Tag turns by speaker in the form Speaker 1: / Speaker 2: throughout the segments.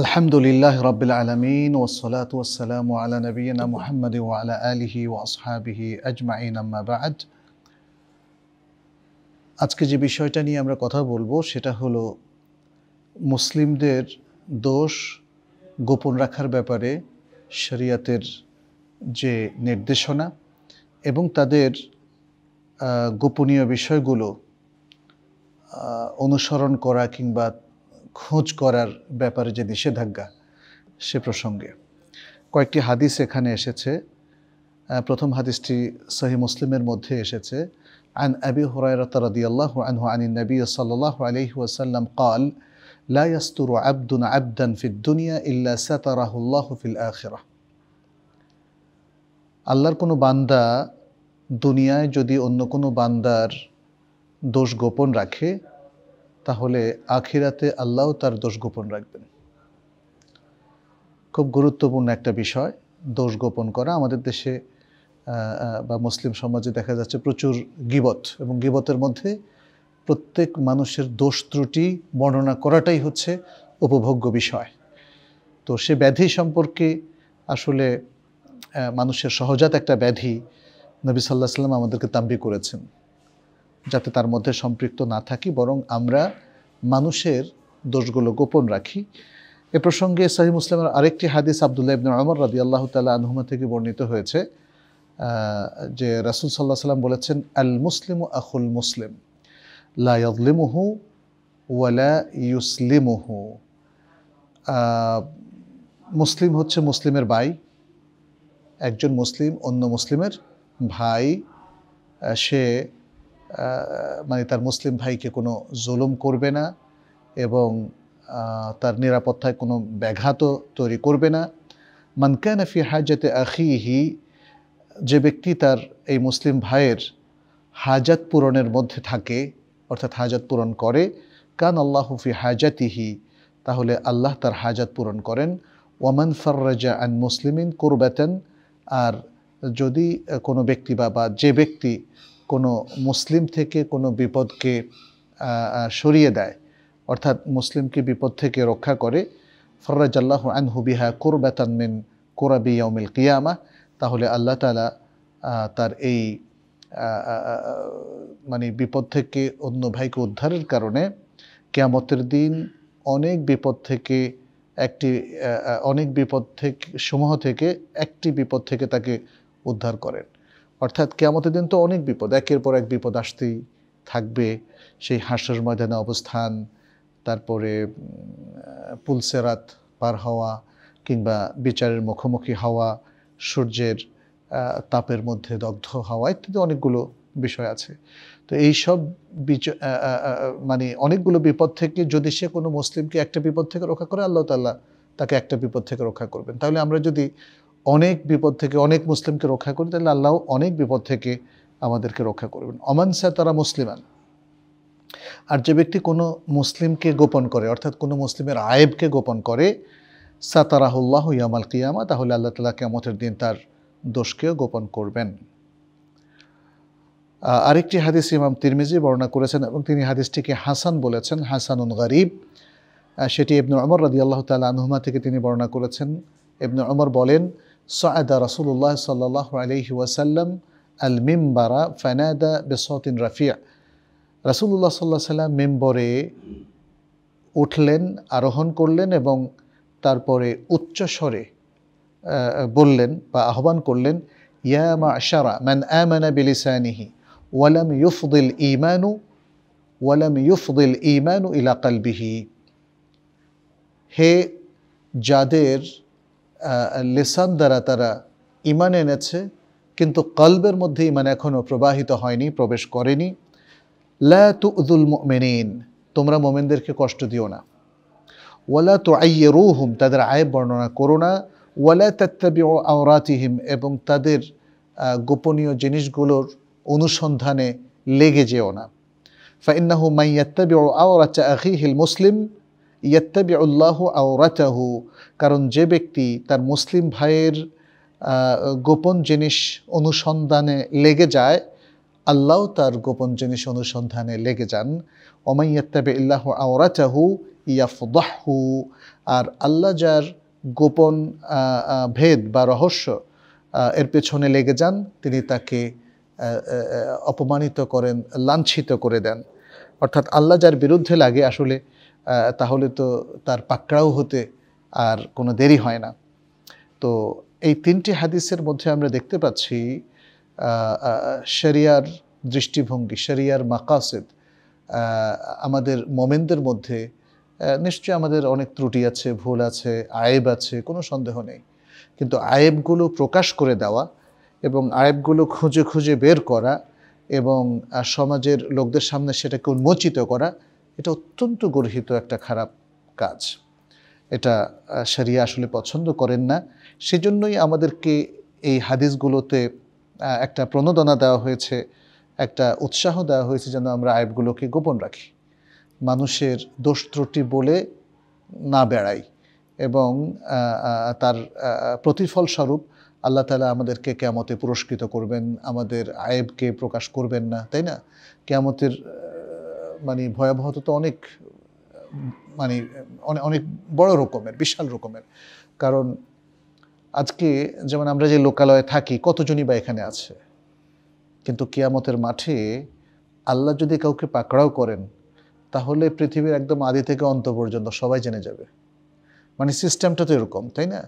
Speaker 1: আলহামদুলিল্লাহ রবিল আলমিন ওসলাত ওসালাম আলা নবীন মোহাম্মদ ওয়ালা আলিহি ও আসহাবিহি আজমাইন আম্মাবাদ আজকে যে বিষয়টা নিয়ে আমরা কথা বলবো সেটা হলো মুসলিমদের দোষ গোপন রাখার ব্যাপারে শরিয়াতের যে নির্দেশনা এবং তাদের গোপনীয় বিষয়গুলো অনুসরণ করা কিংবা খোঁজ করার ব্যাপারে যে নিষেধাজ্ঞা সে প্রসঙ্গে কয়েকটি হাদিস এখানে এসেছে প্রথম হাদিসটি সহি মুসলিমের মধ্যে এসেছে আন আবি هريرة رضي الله عنه عن النبي صلى الله عليه وسلم قال لا يستر عبد عبدا في الدنيا إلا ستره আল্লাহর কোনো বান্দা দুনিয়ায় যদি অন্য কোনো বান্দার দোষ গোপন রাখে তাহলে আখিরাতে আল্লাহ তার দোষ গোপন রাখবেন খুব গুরুত্বপূর্ণ একটা বিষয় দোষ গোপন করা আমাদের দেশে বা মুসলিম সমাজে দেখা যাচ্ছে প্রচুর গিবত এবং গিবতের মধ্যে প্রত্যেক মানুষের দোষ ত্রুটি বর্ণনা করাটাই হচ্ছে উপভোগ্য বিষয় তো সে ব্যাধি সম্পর্কে আসলে মানুষের সহজাত একটা ব্যাধি নবী সাল্লাহ সাল্লাম আমাদেরকে তাম্বি করেছেন যাতে তার মধ্যে সম্পৃক্ত না থাকি বরং আমরা মানুষের দোষগুলো গোপন রাখি এ প্রসঙ্গে সাহি মুসলিমের আরেকটি হাদিস আবদুল্লাহ ইবিন অমর রাদি আল্লাহ তাল্লাহ আনহুমা থেকে বর্ণিত হয়েছে যে রাসুল সাল্লাহ সাল্লাম বলেছেন আল মুসলিম আখুল মুসলিম লা ওয়ালা ইউসলিমহু মুসলিম হচ্ছে মুসলিমের ভাই একজন মুসলিম অন্য মুসলিমের ভাই সে মানে তার মুসলিম ভাইকে কোনো জুলুম করবে না এবং তার নিরাপত্তায় কোনো ব্যাঘাতও তৈরি করবে না মানকানাফি হাজাতে আখিহি যে ব্যক্তি তার এই মুসলিম ভাইয়ের হাজাত পূরণের মধ্যে থাকে অর্থাৎ হাজাত পূরণ করে কান আল্লাহফি হাজাতিহি তাহলে আল্লাহ তার হাজাত পূরণ করেন ওয়ামান ফার্রাজা আন মুসলিমিন কোরবাতেন আর যদি কোনো ব্যক্তি বা বা যে ব্যক্তি কোনো মুসলিম থেকে কোনো বিপদকে সরিয়ে দেয় অর্থাৎ মুসলিমকে বিপদ থেকে রক্ষা করে ফর্রাজাল্লাহ আন হুবিহা কোরবেতান মিন কোরাবি ইয়মিল কিয়ামা তাহলে আল্লাহ তালা তার এই মানে বিপদ থেকে অন্য ভাইকে উদ্ধারের কারণে কেয়ামতের দিন অনেক বিপদ থেকে একটি অনেক বিপদ থেকে সমূহ থেকে একটি বিপদ থেকে তাকে উদ্ধার করেন অর্থাৎ কেমতের দিন তো অনেক বিপদ একের পর এক বিপদ আসতেই থাকবে সেই হাসর ময়দানে অবস্থান তারপরে পুলসেরাত পার হওয়া কিংবা বিচারের মুখোমুখি হওয়া সূর্যের তাপের মধ্যে দগ্ধ হওয়া ইত্যাদি অনেকগুলো বিষয় আছে তো এই সব মানে অনেকগুলো বিপদ থেকে যদি সে কোনো মুসলিমকে একটা বিপদ থেকে রক্ষা করে আল্লাহ তাল্লাহ তাকে একটা বিপদ থেকে রক্ষা করবেন তাহলে আমরা যদি অনেক বিপদ থেকে অনেক মুসলিমকে রক্ষা করি তাহলে আল্লাহ অনেক বিপদ থেকে আমাদেরকে রক্ষা করবেন অমান তারা মুসলিমান আর যে ব্যক্তি কোনো মুসলিমকে গোপন করে অর্থাৎ কোনো মুসলিমের আয়েবকে গোপন করে সাতারাহুল্লাহ ইয়ামাল কিয়ামা তাহলে আল্লাহ তালা কেমতের দিন তার দোষকেও গোপন করবেন আরেকটি হাদিস ইমাম তিরমিজি বর্ণনা করেছেন এবং তিনি হাদিসটিকে হাসান বলেছেন হাসানুন গরিব সেটি ইবনু অমর রাজি আল্লাহ তাল আনহুমা থেকে তিনি বর্ণনা করেছেন ইবনু অমর বলেন صعد رسول الله صلى الله عليه وسلم المنبر فنادى بصوت رفيع رسول الله صلى الله সাল্লাম মেম্বরে উঠলেন আরোহণ করলেন এবং তারপরে উচ্চ স্বরে বললেন বা আহ্বান করলেন ইয়া মাশারা মান আমানা বিলিসানিহি ওয়ালাম ইউফদিল ইমানু ওয়ালাম ইউফদিল ইমানু ইলা কালবিহি হে যাদের লেসান দ্বারা তারা ইমান এনেছে কিন্তু কলবের মধ্যে ইমান এখনও প্রবাহিত হয়নি প্রবেশ করেনি লা তুদুল মেনিন তোমরা মোমেনদেরকে কষ্ট দিও না ওয়ালা তো আইয়ে রুহুম তাদের আয় বর্ণনা করো না ওয়ালা তাত্তাবি আওরাতিহিম এবং তাদের গোপনীয় জিনিসগুলোর অনুসন্ধানে লেগে যেও না ফাইন্নাহু মাইয়াত্তাবি আখি আখিহিল মুসলিম ইয়াত্তাবি উল্লাহ আওরাতাহু কারণ যে ব্যক্তি তার মুসলিম ভাইয়ের গোপন জিনিস অনুসন্ধানে লেগে যায় আল্লাহ তার গোপন জিনিস অনুসন্ধানে লেগে যান ওমাইয়াত্তাবে ইল্লাহ আওরাতাহু ইয়াফদাহু আর আল্লাহ যার গোপন ভেদ বা রহস্য এর পেছনে লেগে যান তিনি তাকে অপমানিত করেন লাঞ্ছিত করে দেন অর্থাৎ আল্লাহ যার বিরুদ্ধে লাগে আসলে তাহলে তো তার পাকড়াও হতে আর কোনো দেরি হয় না তো এই তিনটি হাদিসের মধ্যে আমরা দেখতে পাচ্ছি শরিয়ার দৃষ্টিভঙ্গি শরিয়ার মাকাসেদ আমাদের মোমেনদের মধ্যে নিশ্চয়ই আমাদের অনেক ত্রুটি আছে ভুল আছে আয়েব আছে কোনো সন্দেহ নেই কিন্তু আয়েবগুলো প্রকাশ করে দেওয়া এবং আয়েবগুলো খুঁজে খুঁজে বের করা এবং সমাজের লোকদের সামনে সেটাকে উন্মোচিত করা এটা অত্যন্ত গর্হিত একটা খারাপ কাজ এটা সারিয়া আসলে পছন্দ করেন না সেজন্যই আমাদেরকে এই হাদিসগুলোতে একটা প্রণোদনা দেওয়া হয়েছে একটা উৎসাহ দেওয়া হয়েছে যেন আমরা আয়বগুলোকে গোপন রাখি মানুষের দোষ ত্রুটি বলে না বেড়াই এবং তার প্রতিফল স্বরূপ আল্লাহ তালা আমাদেরকে কেমতে পুরস্কৃত করবেন আমাদের আয়েবকে প্রকাশ করবেন না তাই না কেমতের মানে ভয়াবহতা তো অনেক মানে অনেক বড় রকমের বিশাল রকমের কারণ আজকে যেমন আমরা যে লোকালয়ে থাকি কতজনই বা এখানে আছে কিন্তু কিয়ামতের মাঠে আল্লাহ যদি কাউকে পাকড়াও করেন তাহলে পৃথিবীর একদম আদি থেকে অন্ত পর্যন্ত সবাই জেনে যাবে মানে সিস্টেমটা তো এরকম তাই না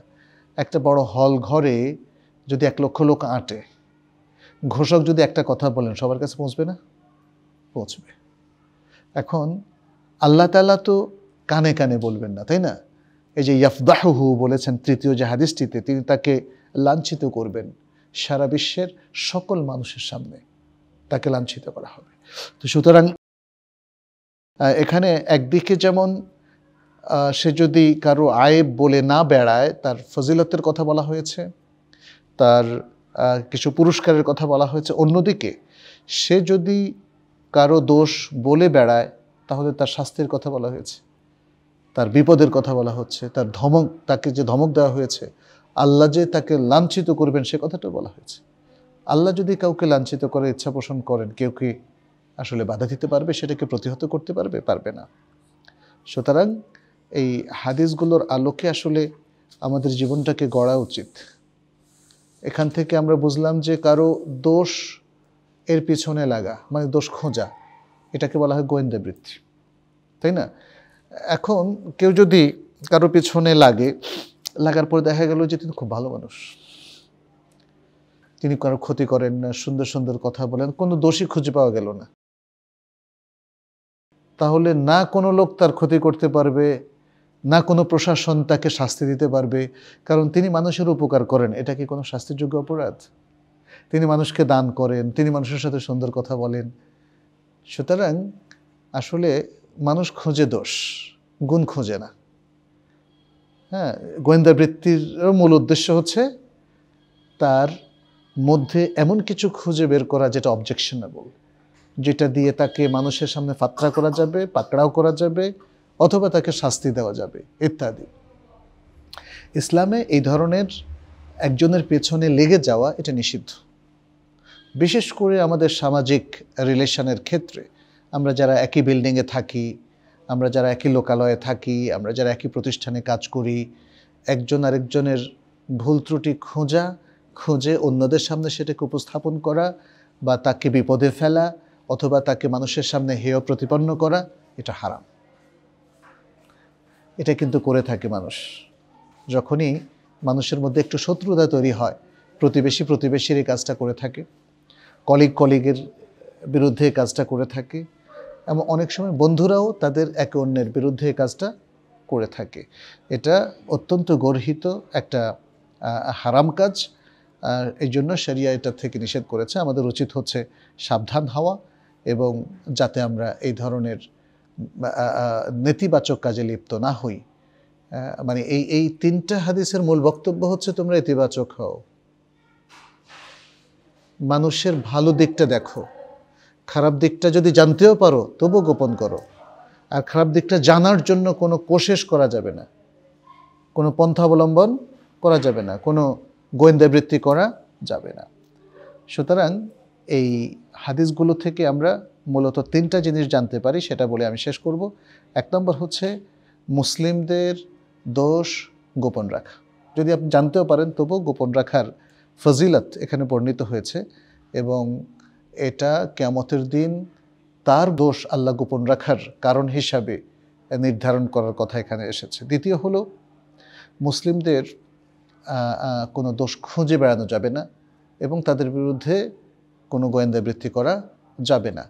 Speaker 1: একটা বড় হল ঘরে যদি এক লক্ষ লোক আঁটে ঘোষক যদি একটা কথা বলেন সবার কাছে পৌঁছবে না পৌঁছবে এখন আল্লাহ তালা তো কানে কানে বলবেন না তাই না এই যে ইয়াফদাহু বলেছেন তৃতীয় যে হাদিসটিতে তিনি তাকে লাঞ্ছিত করবেন সারা বিশ্বের সকল মানুষের সামনে তাকে লাঞ্ছিত করা হবে তো সুতরাং এখানে একদিকে যেমন সে যদি কারো আয়েব বলে না বেড়ায় তার ফজিলতের কথা বলা হয়েছে তার কিছু পুরস্কারের কথা বলা হয়েছে অন্যদিকে সে যদি কারো দোষ বলে বেড়ায় তাহলে তার শাস্তির কথা বলা হয়েছে তার বিপদের কথা বলা হচ্ছে তার ধমক তাকে যে ধমক দেওয়া হয়েছে আল্লাহ যে তাকে লাঞ্ছিত করবেন সে কথাটা বলা হয়েছে আল্লাহ যদি কাউকে লাঞ্ছিত করে ইচ্ছা পোষণ করেন কেউ কি আসলে বাধা দিতে পারবে সেটাকে প্রতিহত করতে পারবে পারবে না সুতরাং এই হাদিসগুলোর আলোকে আসলে আমাদের জীবনটাকে গড়া উচিত এখান থেকে আমরা বুঝলাম যে কারো দোষ এর পিছনে লাগা মানে দোষ খোঁজা এটাকে বলা হয় গোয়েন্দাবৃত্তি তাই না এখন কেউ যদি কারো পিছনে লাগে লাগার পরে দেখা গেল যে তিনি খুব ভালো মানুষ তিনি কারো ক্ষতি করেন না সুন্দর সুন্দর কথা বলেন কোনো দোষী খুঁজে পাওয়া গেল না তাহলে না কোনো লোক তার ক্ষতি করতে পারবে না কোনো প্রশাসন তাকে শাস্তি দিতে পারবে কারণ তিনি মানুষের উপকার করেন এটা কি কোনো শাস্তিযোগ্য অপরাধ তিনি মানুষকে দান করেন তিনি মানুষের সাথে সুন্দর কথা বলেন সুতরাং আসলে মানুষ খোঁজে দোষ গুণ খোঁজে না হ্যাঁ গোয়েন্দা বৃত্তির মূল উদ্দেশ্য হচ্ছে তার মধ্যে এমন কিছু খুঁজে বের করা যেটা অবজেকশনেবল যেটা দিয়ে তাকে মানুষের সামনে ফাতরা করা যাবে পাকড়াও করা যাবে অথবা তাকে শাস্তি দেওয়া যাবে ইত্যাদি ইসলামে এই ধরনের একজনের পেছনে লেগে যাওয়া এটা নিষিদ্ধ বিশেষ করে আমাদের সামাজিক রিলেশনের ক্ষেত্রে আমরা যারা একই বিল্ডিংয়ে থাকি আমরা যারা একই লোকালয়ে থাকি আমরা যারা একই প্রতিষ্ঠানে কাজ করি একজন আরেকজনের ভুল ত্রুটি খোঁজা খুঁজে অন্যদের সামনে সেটাকে উপস্থাপন করা বা তাকে বিপদে ফেলা অথবা তাকে মানুষের সামনে হেয় প্রতিপন্ন করা এটা হারাম এটা কিন্তু করে থাকে মানুষ যখনই মানুষের মধ্যে একটু শত্রুতা তৈরি হয় প্রতিবেশী প্রতিবেশীর এই কাজটা করে থাকে কলিগ কলিগের বিরুদ্ধে কাজটা করে থাকে এবং অনেক সময় বন্ধুরাও তাদের একে অন্যের বিরুদ্ধে কাজটা করে থাকে এটা অত্যন্ত গর্হিত একটা হারাম কাজ এই জন্য সেরিয়া এটা থেকে নিষেধ করেছে আমাদের উচিত হচ্ছে সাবধান হওয়া এবং যাতে আমরা এই ধরনের নেতিবাচক কাজে লিপ্ত না হই মানে এই এই তিনটা হাদিসের মূল বক্তব্য হচ্ছে তোমরা ইতিবাচক হও মানুষের ভালো দিকটা দেখো খারাপ দিকটা যদি জানতেও পারো তবু গোপন করো আর খারাপ দিকটা জানার জন্য কোনো কোশেষ করা যাবে না কোনো পন্থা অবলম্বন করা যাবে না কোনো গোয়েন্দাবৃত্তি করা যাবে না সুতরাং এই হাদিসগুলো থেকে আমরা মূলত তিনটা জিনিস জানতে পারি সেটা বলে আমি শেষ করব এক নম্বর হচ্ছে মুসলিমদের দোষ গোপন রাখা যদি আপনি জানতেও পারেন তবুও গোপন রাখার ফজিলত এখানে বর্ণিত হয়েছে এবং এটা কেমতের দিন তার দোষ আল্লাহ গোপন রাখার কারণ হিসাবে নির্ধারণ করার কথা এখানে এসেছে দ্বিতীয় হলো মুসলিমদের কোনো দোষ খুঁজে বেড়ানো যাবে না এবং তাদের বিরুদ্ধে কোনো গোয়েন্দাবৃত্তি করা যাবে না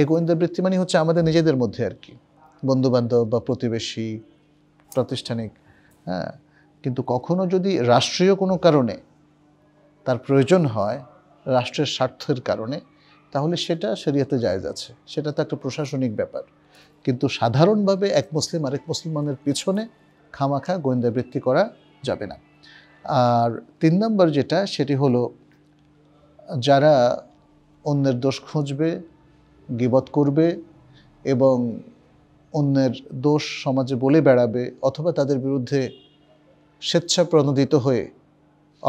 Speaker 1: এই গোয়েন্দাবৃত্তি মানে হচ্ছে আমাদের নিজেদের মধ্যে আর কি বন্ধুবান্ধব বা প্রতিবেশী প্রাতিষ্ঠানিক হ্যাঁ কিন্তু কখনো যদি রাষ্ট্রীয় কোনো কারণে তার প্রয়োজন হয় রাষ্ট্রের স্বার্থের কারণে তাহলে সেটা শরিয়াতে জায়জ আছে সেটা তো একটা প্রশাসনিক ব্যাপার কিন্তু সাধারণভাবে এক মুসলিম আরেক মুসলমানের পিছনে খামাখা গোয়েন্দাবৃত্তি করা যাবে না আর তিন নম্বর যেটা সেটি হলো যারা অন্যের দোষ খুঁজবে গিবত করবে এবং অন্যের দোষ সমাজে বলে বেড়াবে অথবা তাদের বিরুদ্ধে স্বেচ্ছা প্রণোদিত হয়ে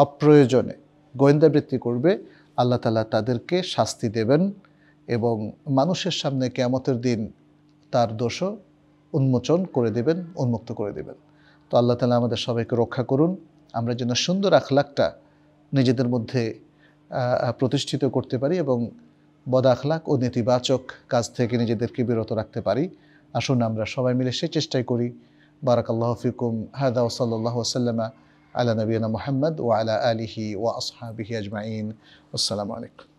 Speaker 1: অপ্রয়োজনে গোয়েন্দাবৃত্তি করবে আল্লাহ তালা তাদেরকে শাস্তি দেবেন এবং মানুষের সামনে কেমতের দিন তার দোষও উন্মোচন করে দেবেন উন্মুক্ত করে দেবেন তো আল্লাহ তালা আমাদের সবাইকে রক্ষা করুন আমরা যেন সুন্দর আখলাখটা নিজেদের মধ্যে প্রতিষ্ঠিত করতে পারি এবং বদ আখলাখ ও নেতিবাচক কাজ থেকে নিজেদেরকে বিরত রাখতে পারি আসুন আমরা সবাই মিলে সে চেষ্টাই করি বারাকাল্লাহ ফিকুম হায়দা ওসাল্লাহ সাল্লামা على نبينا محمد وعلى آله وأصحابه أجمعين والسلام عليكم